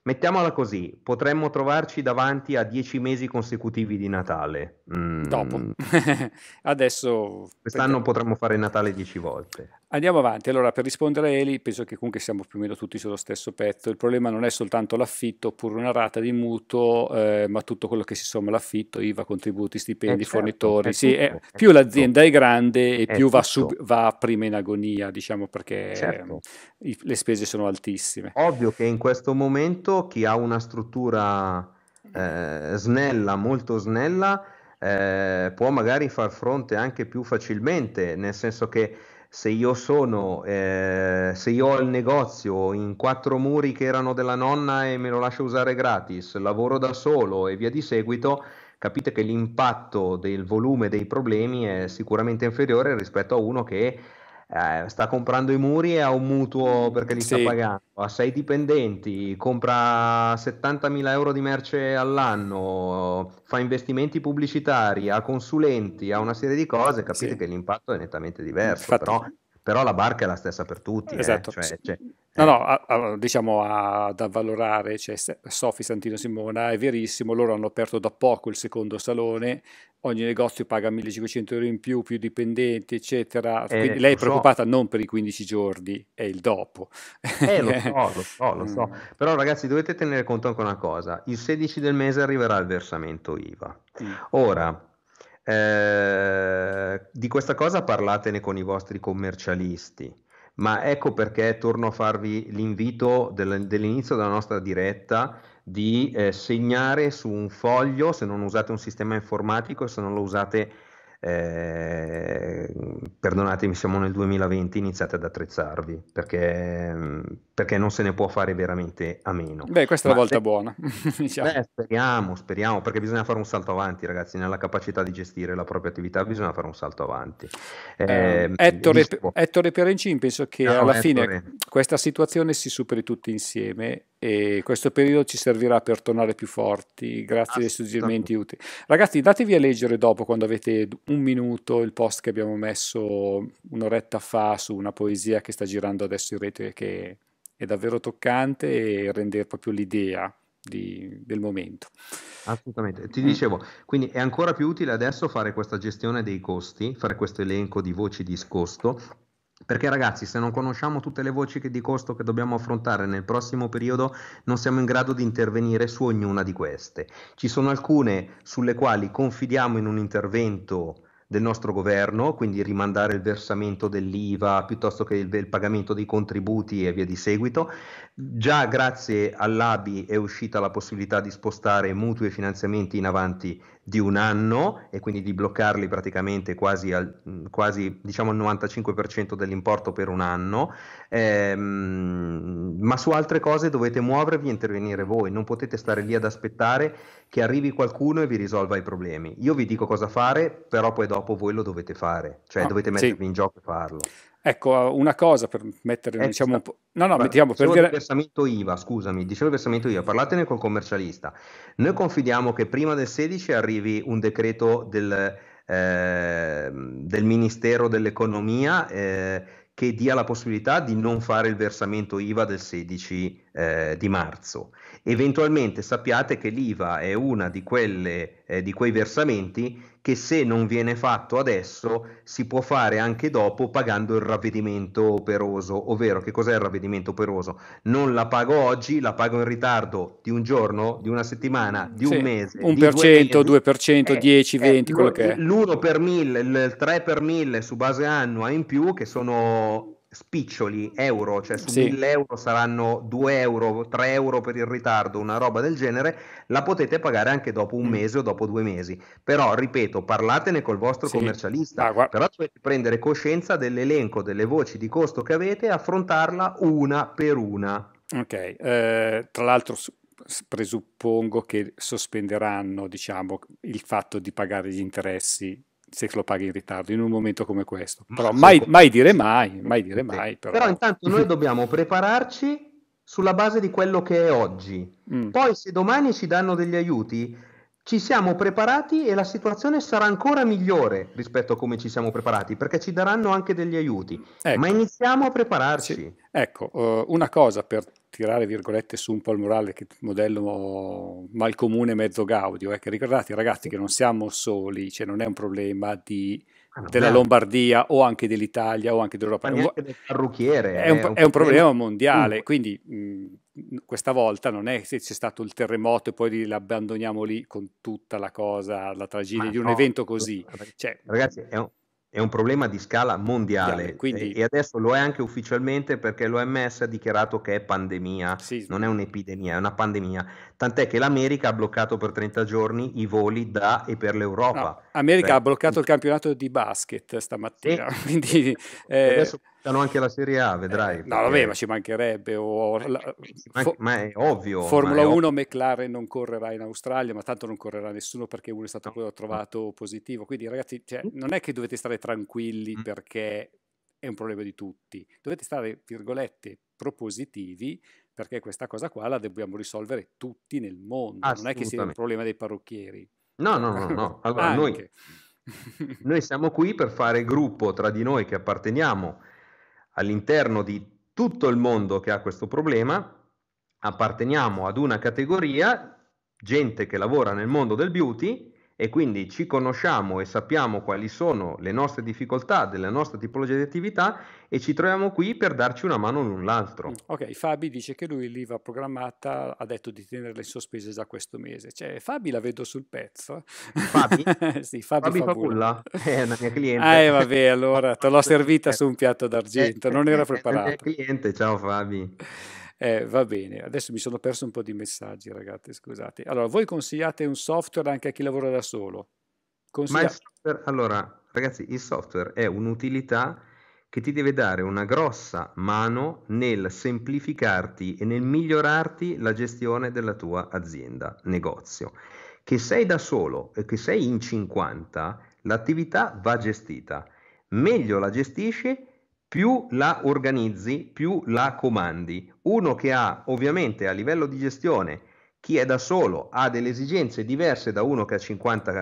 Mettiamola così, potremmo trovarci davanti a dieci mesi consecutivi di Natale. Mm. Dopo. Adesso... Quest'anno perché... potremmo fare Natale dieci volte. Andiamo avanti. Allora, per rispondere a Eli, penso che comunque siamo più o meno tutti sullo stesso pezzo. Il problema non è soltanto l'affitto oppure una rata di mutuo, eh, ma tutto quello che si somma l'affitto, IVA, contributi, stipendi, eh, certo, fornitori. È sì, tutto, è, più è l'azienda è grande e più va, sub, va, prima in agonia, diciamo, perché certo. i, le spese sono altissime. Ovvio che in questo momento chi ha una struttura eh, snella, molto snella, eh, può magari far fronte anche più facilmente, nel senso che se io sono, eh, se io ho il negozio in quattro muri che erano della nonna e me lo lascio usare gratis, lavoro da solo e via di seguito, capite che l'impatto del volume dei problemi è sicuramente inferiore rispetto a uno che eh, sta comprando i muri e ha un mutuo mm, perché li sì. sta pagando, ha sei dipendenti, compra 70.000 euro di merce all'anno, fa investimenti pubblicitari, ha consulenti, ha una serie di cose, capite sì. che l'impatto è nettamente diverso, Infatti... però però la barca è la stessa per tutti. Eh, esatto. Eh? Cioè, cioè, no, eh. no, a, a, diciamo ad avvalorare, cioè, Sofi Santino Simona, è verissimo, loro hanno aperto da poco il secondo salone, ogni negozio paga 1500 euro in più, più dipendenti, eccetera. Eh, lei è preoccupata so. non per i 15 giorni, è il dopo. Eh, lo so, lo so, lo so. Mm. Però ragazzi dovete tenere conto anche una cosa, il 16 del mese arriverà il versamento IVA. Mm. Ora, eh, di questa cosa parlatene con i vostri commercialisti. Ma ecco perché torno a farvi l'invito del, dell'inizio della nostra diretta di eh, segnare su un foglio, se non usate un sistema informatico, se non lo usate eh, perdonatemi, siamo nel 2020, iniziate ad attrezzarvi perché, perché, non se ne può fare veramente a meno. Beh, questa è la volta se... buona. diciamo. Beh, speriamo, speriamo, perché bisogna fare un salto avanti, ragazzi. Nella capacità di gestire la propria attività bisogna fare un salto avanti. Eh, eh, Ettore, Ettore Perencin, penso che no, alla Ettore. fine questa situazione si superi tutti insieme e questo periodo ci servirà per tornare più forti, grazie ai suggerimenti utili. Ragazzi, datevi a leggere dopo quando avete un minuto il post che abbiamo messo un'oretta fa su una poesia che sta girando adesso in rete che è davvero toccante e rende proprio l'idea di, del momento. Assolutamente, ti dicevo, quindi è ancora più utile adesso fare questa gestione dei costi, fare questo elenco di voci di scosto perché ragazzi, se non conosciamo tutte le voci di costo che dobbiamo affrontare nel prossimo periodo, non siamo in grado di intervenire su ognuna di queste. Ci sono alcune sulle quali confidiamo in un intervento del nostro governo, quindi rimandare il versamento dell'IVA piuttosto che il, il, pagamento dei contributi e via di seguito. Già grazie all'ABI è uscita la possibilità di spostare mutui e finanziamenti in avanti di un anno e quindi di bloccarli praticamente quasi, al, mm, quasi diciamo 95% dell'importo per un anno, ehm, ma su altre cose dovete muovervi e intervenire voi, non potete stare lì ad aspettare che arrivi qualcuno e vi risolva i problemi. Io vi dico cosa fare, però poi dopo voi lo dovete fare, cioè oh, dovete mettervi sì. in gioco e farlo. Ecco, una cosa per mettere, Extra. diciamo, no, no, Ma mettiamo per dire... il versamento IVA, scusami, dicevo il versamento IVA, parlatene col commercialista. Noi confidiamo che prima del 16 arrivi un decreto del, eh, del Ministero dell'Economia eh, che dia la possibilità di non fare il versamento IVA del 16 eh, di marzo. Eventualmente sappiate che l'IVA è uno di, eh, di quei versamenti che se non viene fatto adesso si può fare anche dopo pagando il ravvedimento operoso, ovvero che cos'è il ravvedimento operoso? Non la pago oggi, la pago in ritardo di un giorno, di una settimana, di sì, un mese. Un 1%, 2%, eh, 10, 20, eh, quello che è. L'uno per mille, il tre per mille su base annua in più che sono spiccioli, mm. euro, cioè su sì. 1000 euro saranno 2 euro, 3 euro per il ritardo, una roba del genere, la potete pagare anche dopo un mm. mese o dopo due mesi. Però, ripeto, parlatene col vostro sì. commercialista, ah, però dovete prendere coscienza dell'elenco delle voci di costo che avete e affrontarla una per una. Ok, eh, tra l'altro presuppongo che sospenderanno diciamo, il fatto di pagare gli interessi se lo paghi in ritardo in un momento come questo. Però mai, mai dire mai, mai dire mai. Però. però intanto noi dobbiamo prepararci sulla base di quello che è oggi. Mm. Poi se domani ci danno degli aiuti, ci siamo preparati e la situazione sarà ancora migliore rispetto a come ci siamo preparati, perché ci daranno anche degli aiuti. Ecco. Ma iniziamo a prepararci. Sì. Ecco, eh, una cosa per tirare virgolette su un po' il morale che modello malcomune mezzo gaudio, eh, che ricordate ragazzi che non siamo soli, cioè non è un problema di, ah, della Lombardia o anche dell'Italia o anche dell'Europa. Anche del parrucchiere. È un, eh, è un, problema mondiale, mm. quindi mh, mm, questa volta non è se c'è stato il terremoto e poi l'abbandoniamo lì con tutta la cosa, la tragedia Ma di un no, evento così. Cioè, ragazzi, è un, è un problema di scala mondiale Quindi... e adesso lo è anche ufficialmente perché l'OMS ha dichiarato che è pandemia, sì. non è un'epidemia, è una pandemia, tant'è che l'America ha bloccato per 30 giorni i voli da e per l'Europa. No, America cioè... ha bloccato il campionato di basket stamattina, sì. quindi... Eh... Adesso anche la Serie A, vedrai. Eh, no, vabbè, ma ci mancherebbe. O, la, ma, ma, è ovvio. Formula è 1 ovvio. McLaren non correrà in Australia, ma tanto non correrà nessuno perché uno è stato poi trovato positivo. Quindi, ragazzi, cioè, mm. non è che dovete stare tranquilli mm. perché è un problema di tutti. Dovete stare, virgolette, propositivi perché questa cosa qua la dobbiamo risolvere tutti nel mondo. Non è che sia un problema dei parrucchieri. No, no, no, no. Allora, noi, noi siamo qui per fare gruppo tra di noi che apparteniamo all'interno di tutto il mondo che ha questo problema, apparteniamo ad una categoria, gente che lavora nel mondo del beauty, e quindi ci conosciamo e sappiamo quali sono le nostre difficoltà della nostra tipologia di attività e ci troviamo qui per darci una mano l'un l'altro. Mm, ok, Fabi dice che lui l'IVA programmata ha detto di tenere le sospese già questo mese. Cioè, Fabi la vedo sul pezzo. Fabi? sì, Fabi, Fabi Fabulla. Eh, è una mia cliente. Ah, eh, vabbè, allora te l'ho servita su un piatto eh, d'argento, non eh, era preparato. È una mia cliente, ciao Fabi. Eh, va bene, adesso mi sono perso un po' di messaggi, ragazzi, scusate. Allora, voi consigliate un software anche a chi lavora da solo? Consiglia... Ma il software, allora, ragazzi, il software è un'utilità che ti deve dare una grossa mano nel semplificarti e nel migliorarti la gestione della tua azienda, negozio. Che sei da solo e che sei in 50, l'attività va gestita. Meglio la gestisci, più la organizzi, più la comandi. Uno che ha ovviamente a livello di gestione, chi è da solo ha delle esigenze diverse da uno che ha 50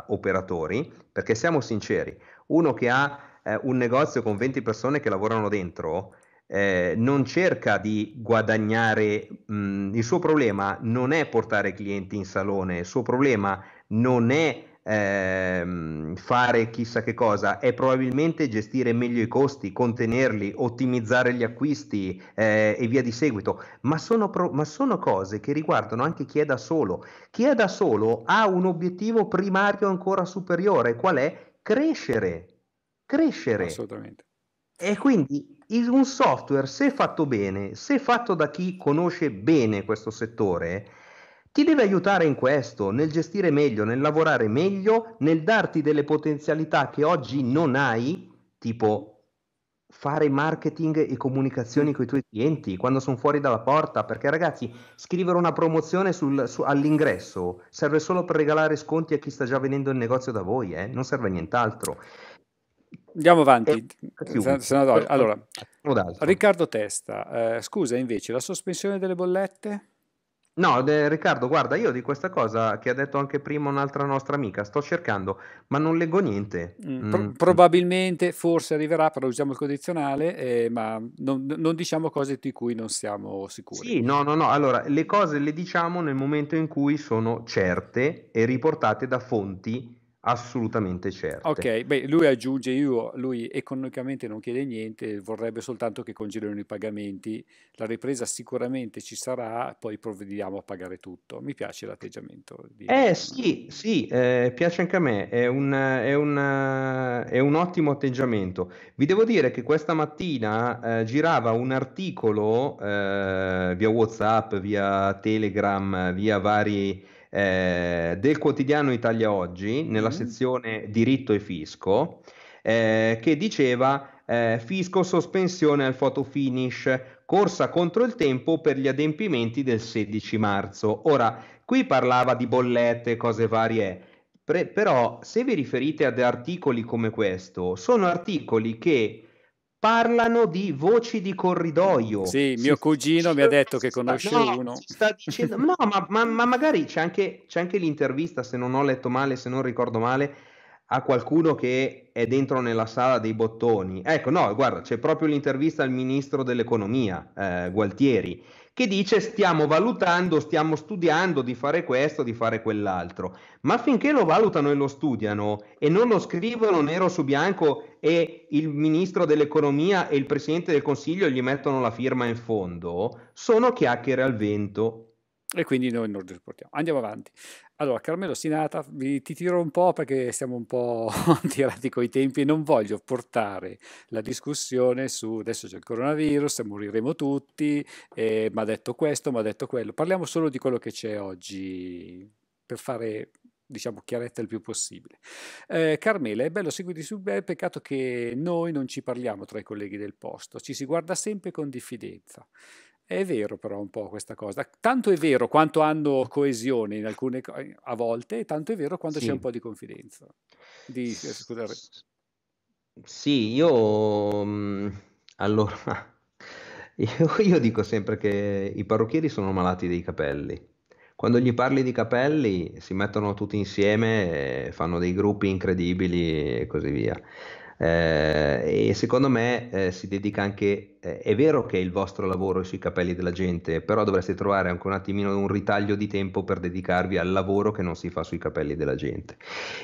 eh, operatori, perché siamo sinceri, uno che ha eh, un negozio con 20 persone che lavorano dentro, eh, non cerca di guadagnare, mh, il suo problema non è portare clienti in salone, il suo problema non è ehm, fare chissà che cosa, è probabilmente gestire meglio i costi, contenerli, ottimizzare gli acquisti eh, e via di seguito, ma sono, pro- ma sono cose che riguardano anche chi è da solo. Chi è da solo ha un obiettivo primario ancora superiore, qual è? Crescere. Crescere. Assolutamente. E quindi un software, se fatto bene, se fatto da chi conosce bene questo settore, ti deve aiutare in questo, nel gestire meglio, nel lavorare meglio, nel darti delle potenzialità che oggi non hai, tipo fare marketing e comunicazioni con i tuoi clienti quando sono fuori dalla porta, perché ragazzi, scrivere una promozione sul, su, all'ingresso serve solo per regalare sconti a chi sta già venendo in negozio da voi, eh? non serve a nient'altro. Andiamo avanti. Eh, allora, Riccardo Testa, eh, scusa invece, la sospensione delle bollette? No, de, Riccardo, guarda, io di questa cosa che ha detto anche prima un'altra nostra amica, sto cercando, ma non leggo niente. Mm, pro- mm. Probabilmente, forse arriverà, però usiamo il condizionale, eh, ma non, non, diciamo cose di cui non siamo sicuri. Sì, no, no, no, allora, le cose le diciamo nel momento in cui sono certe e riportate da fonti assolutamente certe. Ok, beh, lui aggiunge, io, lui economicamente non chiede niente, vorrebbe soltanto che congelino i pagamenti, la ripresa sicuramente ci sarà, poi provvediamo a pagare tutto. Mi piace l'atteggiamento. Di... Eh sì, sì, eh, piace anche a me, è un, è, un, eh, è un, ottimo atteggiamento. Vi devo dire che questa mattina eh, girava un articolo eh, via Whatsapp, via Telegram, via vari eh, del quotidiano Italia Oggi, nella mm. sezione diritto e fisco, eh, che diceva eh, fisco sospensione al photo finish, corsa contro il tempo per gli adempimenti del 16 marzo. Ora, qui parlava di bollette, cose varie. Pre- però se vi riferite ad articoli come questo, sono articoli che parlano di voci di corridoio. Sì, mio si, cugino mi ha detto che conosce sta, uno. sta dicendo, no ma, ma, ma, magari c'è anche, c'è anche, l'intervista, se non ho letto male, se non ricordo male, a qualcuno che è dentro nella sala dei bottoni. Ecco, no, guarda, c'è proprio l'intervista al ministro dell'economia, eh, Gualtieri, che dice stiamo valutando, stiamo studiando di fare questo, di fare quell'altro. Ma finché lo valutano e lo studiano e non lo scrivono nero su bianco e il ministro dell'economia e il presidente del consiglio gli mettono la firma in fondo, sono chiacchiere al vento. E quindi noi non riportiamo. Andiamo avanti. Allora, Carmelo Sinata, vi, ti tiro un po' perché siamo un po' tirati coi tempi e non voglio portare la discussione su adesso c'è il coronavirus, moriremo tutti, ma ha detto questo, ma ha detto quello. Parliamo solo di quello che c'è oggi per fare diciamo chiaretta il più possibile. Eh, Carmela, è bello seguirti sul web, peccato che noi non ci parliamo tra i colleghi del posto, ci si guarda sempre con diffidenza. È vero però un po' questa cosa. Tanto è vero quanto hanno coesione in alcune co- a volte, e tanto è vero quanto sì. c'è un po' di confidenza. Di, eh, scusate. Sì, io mm, allora io, io dico sempre che i parrucchieri sono malati dei capelli. Quando gli parli di capelli si mettono tutti insieme, fanno dei gruppi incredibili e così via. Eh, e secondo me eh, si dedica anche, eh, è vero che il vostro lavoro è sui capelli della gente, però dovreste trovare anche un attimino un ritaglio di tempo per dedicarvi al lavoro che non si fa sui capelli della gente.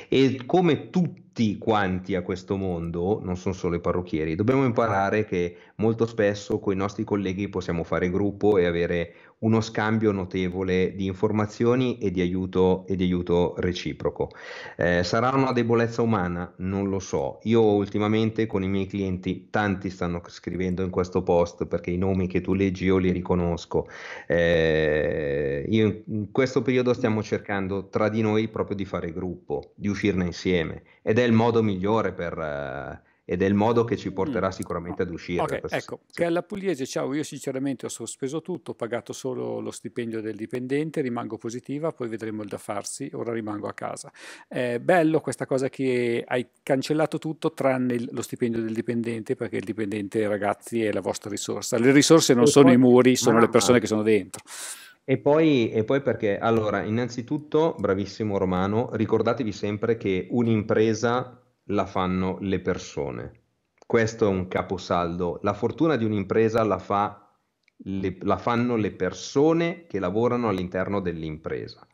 E come tutti quanti a questo mondo, non sono solo i parrucchieri, dobbiamo imparare che molto spesso con i nostri colleghi possiamo fare gruppo e avere uno scambio notevole di informazioni e di aiuto, e di aiuto reciproco. Eh, sarà una debolezza umana? Non lo so. Io ultimamente con i miei clienti, tanti stanno scrivendo in questo post perché i nomi che tu leggi io li riconosco. Eh, io in questo periodo stiamo cercando tra di noi proprio di fare gruppo, di uscirne insieme ed è il modo migliore per... Eh, ed è il modo che ci mm. porterà sicuramente ad uscire. Okay, ecco, sì. Carla Pugliese, ciao, io sinceramente ho sospeso tutto, ho pagato solo lo stipendio del dipendente, rimango positiva, poi vedremo il da farsi, ora rimango a casa. È bello questa cosa che hai cancellato tutto tranne lo stipendio del dipendente, perché il dipendente ragazzi è la vostra risorsa. Le risorse non e sono poi, i muri, sono le persone che sono dentro. E poi, e poi, perché, allora, innanzitutto, bravissimo Romano, ricordatevi sempre che un'impresa la fanno le persone. Questo è un caposaldo. La fortuna di un'impresa la, fa le, la fanno le persone che lavorano all'interno dell'impresa.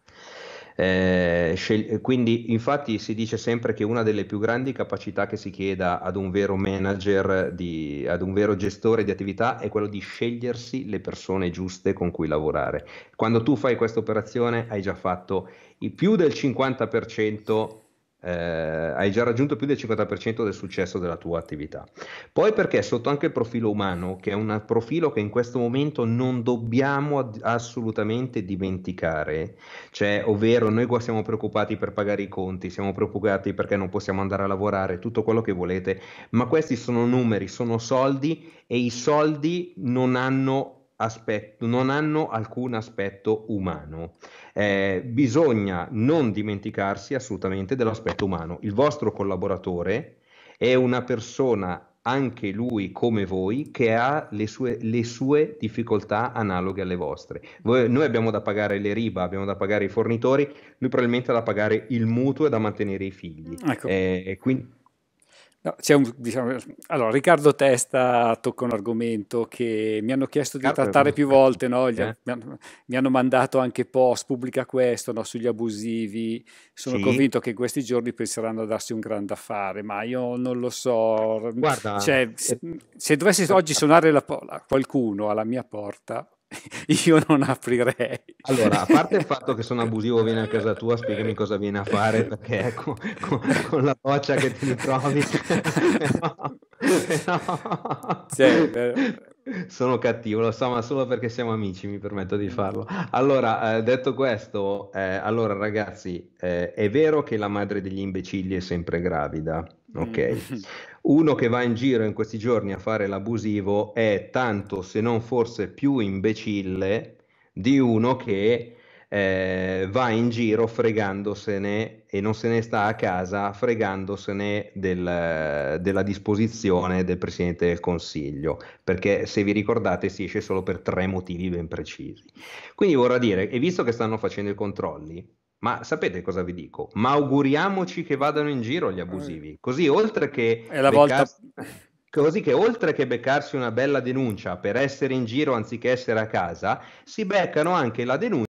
Eh, scegli- quindi infatti si dice sempre che una delle più grandi capacità che si chieda ad un vero manager, di, ad un vero gestore di attività è quello di scegliersi le persone giuste con cui lavorare. Quando tu fai questa operazione hai già fatto più del 50% eh, hai già raggiunto più del 50% del successo della tua attività. Poi perché sotto anche il profilo umano, che è un profilo che in questo momento non dobbiamo ad- assolutamente dimenticare, cioè ovvero noi qua siamo preoccupati per pagare i conti, siamo preoccupati perché non possiamo andare a lavorare, tutto quello che volete, ma questi sono numeri, sono soldi e i soldi non hanno aspetto, non hanno alcun aspetto umano. Eh, bisogna non dimenticarsi assolutamente dell'aspetto umano. Il vostro collaboratore è una persona anche lui come voi che ha le sue, le sue difficoltà analoghe alle vostre. Voi, noi abbiamo da pagare le riba, abbiamo da pagare i fornitori, lui probabilmente ha da pagare il mutuo e da mantenere i figli. Ecco. Eh, quindi No, un, diciamo, allora, Riccardo Testa tocca un argomento che mi hanno chiesto di ah, trattare più volte, no? eh? mi, hanno, mi, hanno, mandato anche post, pubblica questo no? sugli abusivi, sono sì. convinto che in questi giorni penseranno a darsi un grande affare, ma io non lo so. Guarda, cioè, se, se dovesse oggi suonare la, qualcuno alla mia porta, io non aprirei. Allora, a parte il fatto che sono abusivo, viene a casa tua, spiegami cosa viene a fare, perché ecco, eh, con, con la boccia che ti ritrovi. no, no. Sì, Sono cattivo, lo so, ma solo perché siamo amici mi permetto di farlo. Allora, eh, detto questo, eh, allora ragazzi, eh, è vero che la madre degli imbecilli è sempre gravida, mm. ok? Uno che va in giro in questi giorni a fare l'abusivo è tanto, se non forse più imbecille, di uno che eh, va in giro fregandosene e non se ne sta a casa fregandosene del, della disposizione del Presidente del Consiglio, perché se vi ricordate si esce solo per tre motivi ben precisi. Quindi vorrà dire, e visto che stanno facendo i controlli, ma sapete cosa vi dico? Ma auguriamoci che vadano in giro gli eh. abusivi, così oltre che... È la beccarsi... volta... Così che oltre che beccarsi una bella denuncia per essere in giro anziché essere a casa, si beccano anche la denuncia